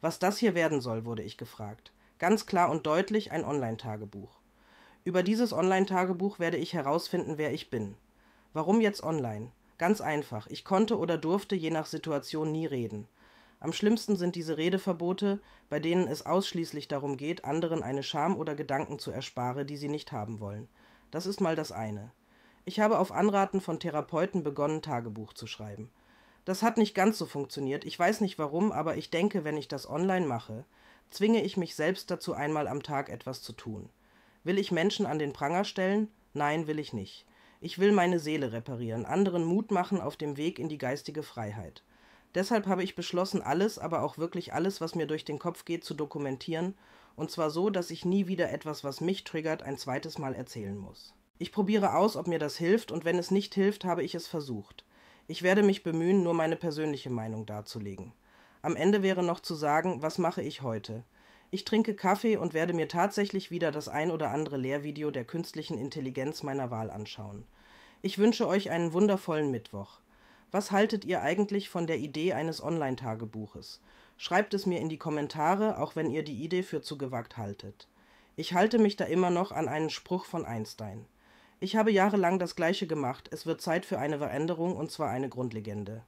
Was das hier werden soll, wurde ich gefragt. Ganz klar und deutlich ein Online-Tagebuch. Über dieses Online-Tagebuch werde ich herausfinden, wer ich bin. Warum jetzt online? Ganz einfach. Ich konnte oder durfte je nach Situation nie reden. Am schlimmsten sind diese Redeverbote, bei denen es ausschließlich darum geht, anderen eine Scham oder Gedanken zu ersparen, die sie nicht haben wollen. Das ist mal das eine. Ich habe auf Anraten von Therapeuten begonnen, Tagebuch zu schreiben. Das hat nicht ganz so funktioniert. Ich weiß nicht warum, aber ich denke, wenn ich das online mache, zwinge ich mich selbst dazu, einmal am Tag etwas zu tun. Will ich Menschen an den Pranger stellen? Nein, will ich nicht. Ich will meine Seele reparieren, anderen Mut machen auf dem Weg in die geistige Freiheit. Deshalb habe ich beschlossen, alles, aber auch wirklich alles, was mir durch den Kopf geht, zu dokumentieren, und zwar so, dass ich nie wieder etwas, was mich triggert, ein zweites Mal erzählen muss. Ich probiere aus, ob mir das hilft, und wenn es nicht hilft, habe ich es versucht. Ich werde mich bemühen, nur meine persönliche Meinung darzulegen. Am Ende wäre noch zu sagen, was mache ich heute? Ich trinke Kaffee und werde mir tatsächlich wieder das ein oder andere Lehrvideo der künstlichen Intelligenz meiner Wahl anschauen. Ich wünsche euch einen wundervollen Mittwoch. Was haltet ihr eigentlich von der Idee eines Online-Tagebuches? Schreibt es mir in die Kommentare, auch wenn ihr die Idee für zu gewagt haltet. Ich halte mich da immer noch an einen Spruch von Einstein. Ich habe jahrelang das Gleiche gemacht. Es wird Zeit für eine Veränderung und zwar eine grundlegende.